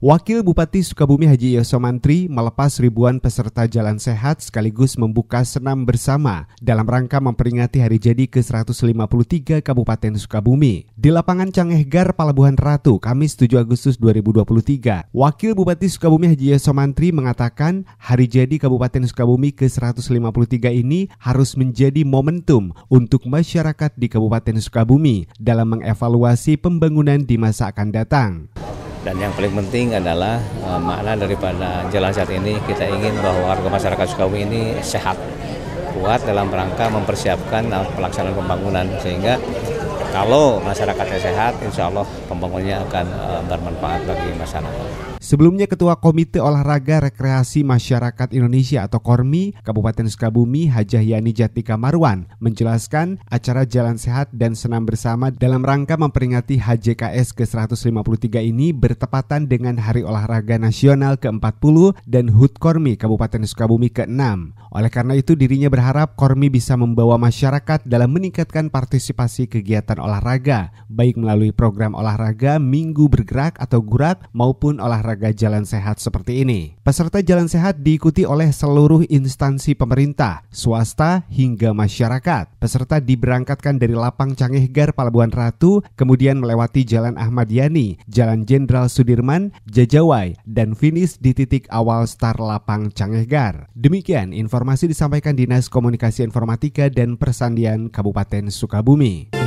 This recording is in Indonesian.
Wakil Bupati Sukabumi Haji Yosomantri melepas ribuan peserta jalan sehat sekaligus membuka senam bersama dalam rangka memperingati hari jadi ke-153 Kabupaten Sukabumi. Di lapangan Cangehgar, Palabuhan Ratu, Kamis 7 Agustus 2023, Wakil Bupati Sukabumi Haji Yosomantri mengatakan hari jadi Kabupaten Sukabumi ke-153 ini harus menjadi momentum untuk masyarakat di Kabupaten Sukabumi dalam mengevaluasi pembangunan di masa akan datang dan yang paling penting adalah uh, makna daripada jalan sehat ini kita ingin bahwa warga masyarakat Sukabumi ini sehat kuat dalam rangka mempersiapkan eh, pelaksanaan pembangunan sehingga kalau masyarakatnya sehat, insya Allah pembangunannya akan eh, bermanfaat bagi masyarakat. Sebelumnya Ketua Komite Olahraga Rekreasi Masyarakat Indonesia atau KORMI Kabupaten Sukabumi Hajah Yani Jatika Marwan menjelaskan acara Jalan Sehat dan Senam Bersama dalam rangka memperingati HJKS ke-153 ini bertepatan dengan Hari Olahraga Nasional ke-40 dan HUT KORMI Kabupaten Sukabumi ke-6. Oleh karena itu dirinya berharap KORMI bisa membawa masyarakat dalam meningkatkan partisipasi kegiatan olahraga olahraga, baik melalui program olahraga minggu bergerak atau gurak maupun olahraga jalan sehat seperti ini. Peserta jalan sehat diikuti oleh seluruh instansi pemerintah, swasta hingga masyarakat. Peserta diberangkatkan dari Lapang Cangeh Gar Palabuhan Ratu, kemudian melewati Jalan Ahmad Yani, Jalan Jenderal Sudirman, Jajawai, dan finish di titik awal Star Lapang Cangeh Demikian informasi disampaikan Dinas Komunikasi Informatika dan Persandian Kabupaten Sukabumi.